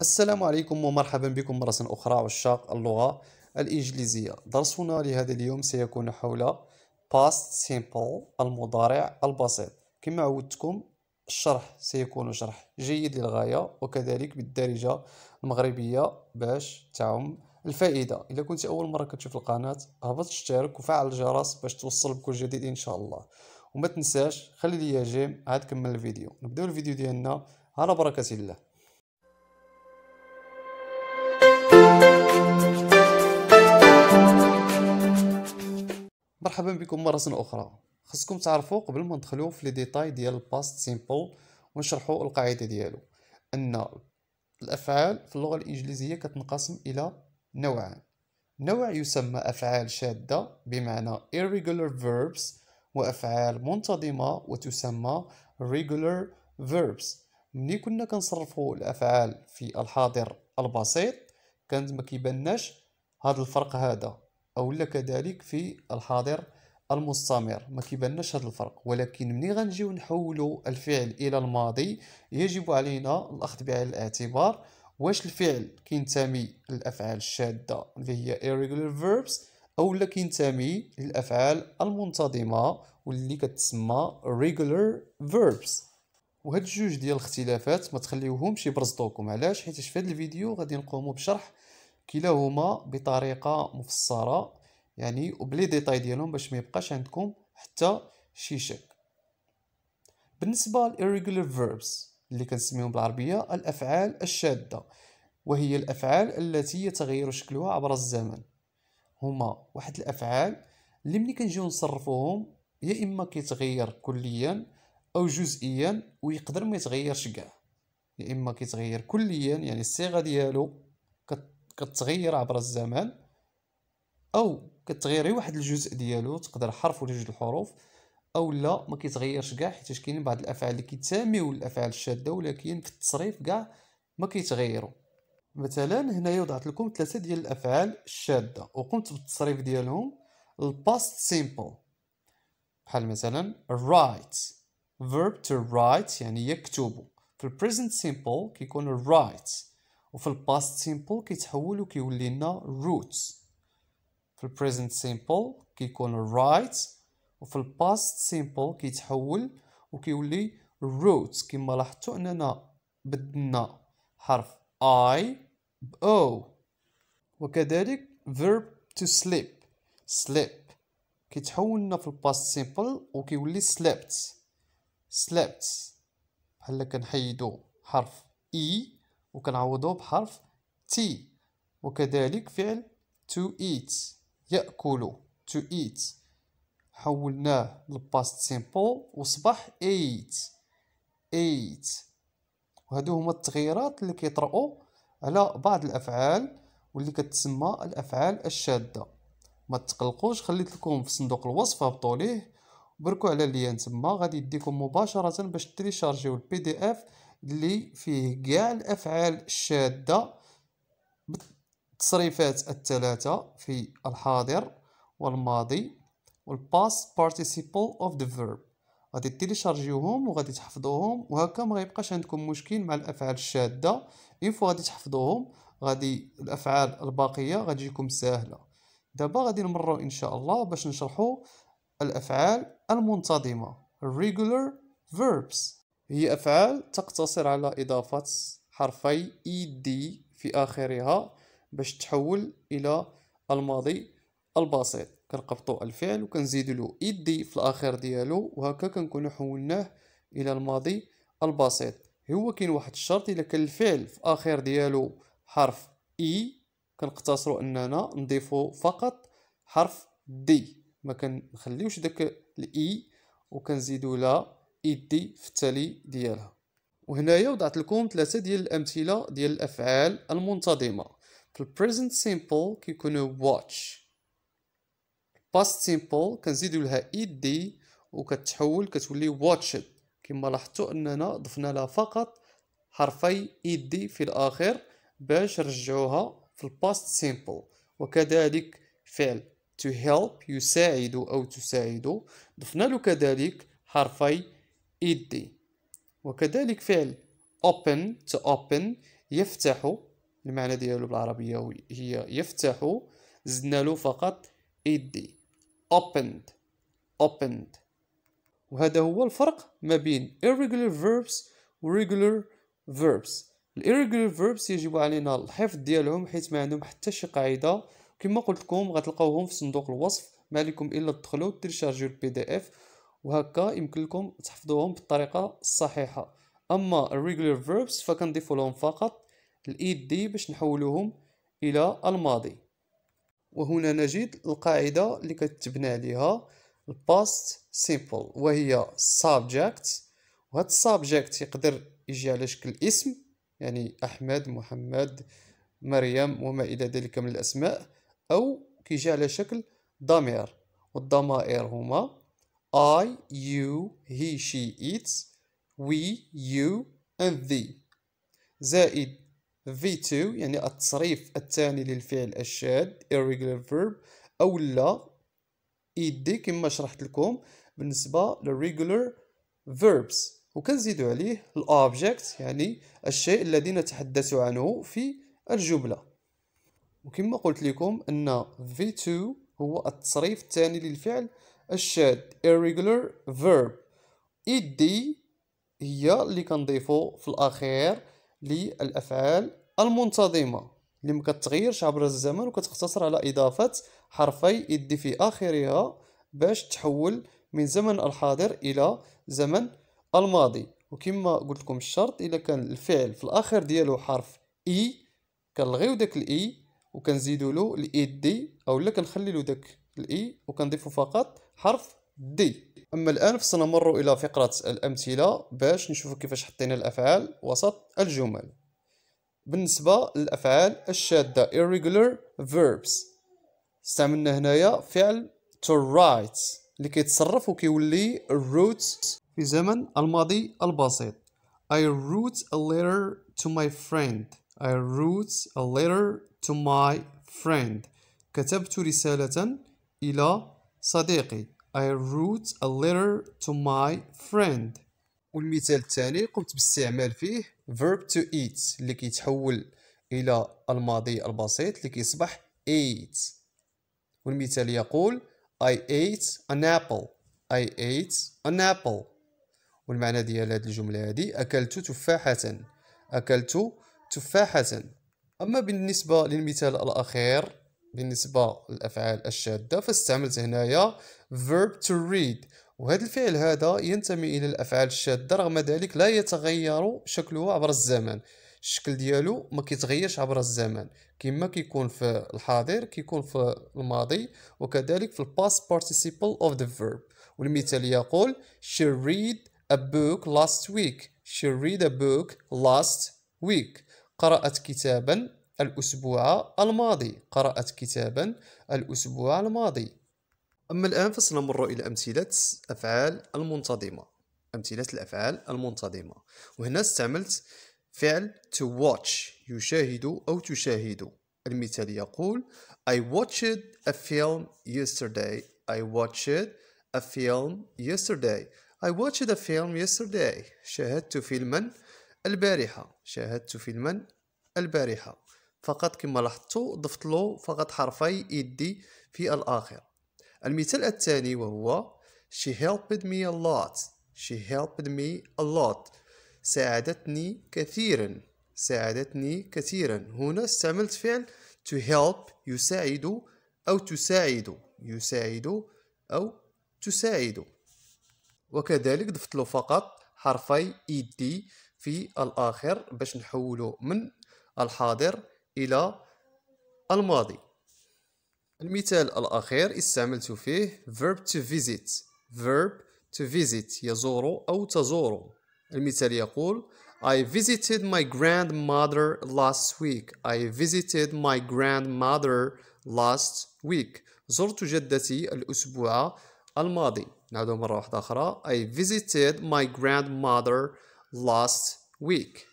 السلام عليكم ومرحبا بكم مرة أخرى عشاق اللغة الإنجليزية درسنا لهذا اليوم سيكون حول past simple المضارع البسيط كما عودتكم الشرح سيكون شرح جيد للغاية وكذلك بالدارجة المغربية باش تعم الفائدة إذا كنت أول مرة كتشوف القناة هبط اشترك وفعل الجرس باش توصل بكل جديد إن شاء الله وما تنساش خلي لي جيم عاد كمل الفيديو نبداو الفيديو ديالنا على بركة الله مرحبا بكم مرة أخرى خصكم تعرفوا قبل ما ندخلو في لي ديتاي ديال الباست سيمبل ونشرحوا القاعدة ديالو أن الأفعال في اللغة الإنجليزية كتنقسم إلى نوعان نوع يسمى أفعال شادة بمعنى irregular verbs وأفعال منتظمة وتسمى regular verbs ملي كنا كنصرفو الأفعال في الحاضر البسيط كانت ما كيبناش هذا الفرق هذا اولا كذلك في الحاضر المستمر ما كيبانناش هذا الفرق ولكن ملي غنجيو نحولوا الفعل الى الماضي يجب علينا الاخذ بعين الاعتبار واش الفعل كينتمي للافعال الشاده اللي هي irregular verbs او لا كينتمي للافعال المنتظمه واللي كتسمى regular verbs وهاد الجوج ديال الاختلافات ما تخليوهمش يبرزطوكم علاش حيت في هذا الفيديو غادي نقومو بشرح كلاهما بطريقه مفصله يعني وبلي ديتاي ديالهم باش ما يبقاش عندكم حتى شي شك بالنسبه للirregular verbs اللي كنسميهم بالعربيه الافعال الشاذه وهي الافعال التي يتغير شكلها عبر الزمن هما واحد الافعال اللي ملي كنجيو نصرفوهم يا اما كيتغير كليا او جزئيا ويقدر ما يتغيرش كاع يا اما كيتغير كليا يعني الصيغه ديالو كتغير عبر الزمان او كتغيري واحد الجزء ديالو تقدر حرف ولا جوج الحروف او لا ما كيتغيرش كاع حيت كاينين بعض الافعال اللي كيتساميو الافعال الشاده ولكن في التصريف كاع ما كيتغيروا مثلا هنايا وضعت لكم ثلاثه ديال الافعال الشاده وقمت بالتصريف ديالهم الباست سيمبل بحال مثلا write verb to write يعني يكتب في البريزنت سيمبل كيكون write وفي الباست سيمبل كيتحول وكيولي لنا روت في البريزنت سيمبل كيكون رايت وفي الباست سيمبل كيتحول وكيولي روت كما لاحظتوا اننا بدلنا حرف I ب O وكذلك verb to sleep sleep كيتحول لنا في الباست سيمبل وكيولي slept slept بحال كنحيدو حرف E وكنعوضوه بحرف تي وكذلك فعل to eat يأكل to eat حولناه للباست سيمبل وصبح ايت ايت وهادو هما التغييرات اللي كيطرأوا على بعض الأفعال واللي كتسمى الأفعال الشادة ما تقلقوش خليت لكم في صندوق الوصف هبطوا ليه بركوا على اللي تما غادي يديكم مباشرة باش تريشارجيو البي دي اف اللي فيه كاع الافعال الشاده بالتصريفات الثلاثه في الحاضر والماضي والباس بارتيسيبل اوف ذا فيرب غادي تيليشارجيوهم وغادي تحفظوهم وهكا ما غيبقاش عندكم مشكل مع الافعال الشاده اي فوا غادي تحفظوهم غادي الافعال الباقيه غتجيكم ساهله دابا غادي نمروا ان شاء الله باش نشرحوا الافعال المنتظمه regular verbs هي أفعال تقتصر على إضافة حرفي إيدي e في آخرها باش تحول إلى الماضي البسيط كنقبطو الفعل وكنزيد له إيدي e في الآخر ديالو وهكا كنكونو حولناه إلى الماضي البسيط هو كاين واحد الشرط إلا كان الفعل في آخر ديالو حرف إي e، كنقتصروا أننا نضيفو فقط حرف دي ما كنخليوش داك الإي وكنزيدو لها ايدي في التالي ديالها وهنايا وضعت لكم ثلاثه ديال الامثله ديال الافعال المنتظمه في البريزنت سيمبل كيكونوا واتش باست سيمبل كنزيدو لها ايدي وكتحول كتولي واتشد كما لاحظتوا اننا ضفنا لها فقط حرفي ايدي في الاخر باش نرجعوها في الباست سيمبل وكذلك فعل to help يساعد او تساعد ضفنا له كذلك حرفي إيدي وكذلك فعل open to open يفتح المعنى ديالو بالعربية هي يفتح زدنا له فقط إيدي opened opened وهذا هو الفرق ما بين irregular verbs و regular verbs الirregular verbs يجب علينا الحفظ ديالهم حيت ما عندهم حتى شي قاعده كما قلت لكم غتلقاوهم في صندوق الوصف ما عليكم الا تدخلوا تيرشارجيو البي دي اف وهكا يمكن لكم تحفظوهم بالطريقه الصحيحه اما الريجولار فيربس فكنضيفوا لهم فقط الايد دي باش نحولوهم الى الماضي وهنا نجد القاعده اللي كتبنى عليها الباست سيمبل وهي subject وهذا السابجكت يقدر يجي على شكل اسم يعني احمد محمد مريم وما الى ذلك من الاسماء او كيجي على شكل ضمير والضمائر هما I, you, he, she, it we, you and they زائد V2 يعني التصريف الثاني للفعل الشاذ irregular verb أو لا إيدي كما شرحت لكم بالنسبة للregular verbs وكنزيدوا عليه الأوبجيكت يعني الشيء الذي نتحدث عنه في الجملة وكما قلت لكم أن V2 هو التصريف الثاني للفعل الشاد irregular verb إدي هي اللي كنضيفو في الأخير للأفعال المنتظمة اللي ما كتغيرش عبر الزمن وكتقتصر على إضافة حرفي إدي في آخرها باش تحول من زمن الحاضر إلى زمن الماضي وكما قلت لكم الشرط إلا كان الفعل في الآخر ديالو حرف إي كنلغيو داك الإي وكنزيدو له الإدي أولا كنخلي له داك الاي e وكنضيفو فقط حرف دي اما الان فسنمر الى فقره الامثله باش نشوفو كيفاش حطينا الافعال وسط الجمل بالنسبه للافعال الشاده irregular verbs استعملنا هنايا فعل to write اللي كيتصرف وكيولي root في زمن الماضي البسيط I wrote a letter to my friend I wrote a letter to my friend كتبت رسالة إلى صديقي I wrote a letter to my friend والمثال الثاني قمت باستعمال فيه verb to eat اللي كيتحول إلى الماضي البسيط اللي كيصبح ate والمثال يقول I ate an apple I ate an apple والمعنى ديال هذه الجملة هذه أكلت تفاحة أكلت تفاحة أما بالنسبة للمثال الأخير بالنسبه للافعال الشاده فاستعملت هنايا verb to read وهذا الفعل هذا ينتمي الى الافعال الشاده رغم ذلك لا يتغير شكله عبر الزمن الشكل ديالو ما كيتغيرش عبر الزمن كما كيكون في الحاضر كيكون في الماضي وكذلك في past participle of the verb والمثال يقول she read a book last week she read a book last week قرأت كتابا الأسبوع الماضي قرأت كتابا الأسبوع الماضي أما الآن فسنمر إلى أمثلة أفعال المنتظمة أمثلة الأفعال المنتظمة وهنا استعملت فعل to watch يشاهد أو تشاهد المثال يقول I watched a film yesterday I watched a film yesterday I watched a film yesterday شاهدت فيلما البارحة شاهدت فيلما البارحة فقط كما لاحظتوا ضفت له فقط حرفي يدي في الآخر المثال الثاني وهو She helped me a lot She helped me a lot ساعدتني كثيرا ساعدتني كثيرا هنا استعملت فعل to help يساعد أو تساعد يساعد أو تساعد وكذلك ضفت له فقط حرفي إيدي في الآخر باش نحوله من الحاضر إلى الماضي المثال الأخير استعملت فيه verb to visit verb to visit يزور أو تزور المثال يقول I visited my grandmother last week I visited my grandmother last week زرت جدتي الأسبوع الماضي نعود مرة واحدة أخرى I visited my grandmother last week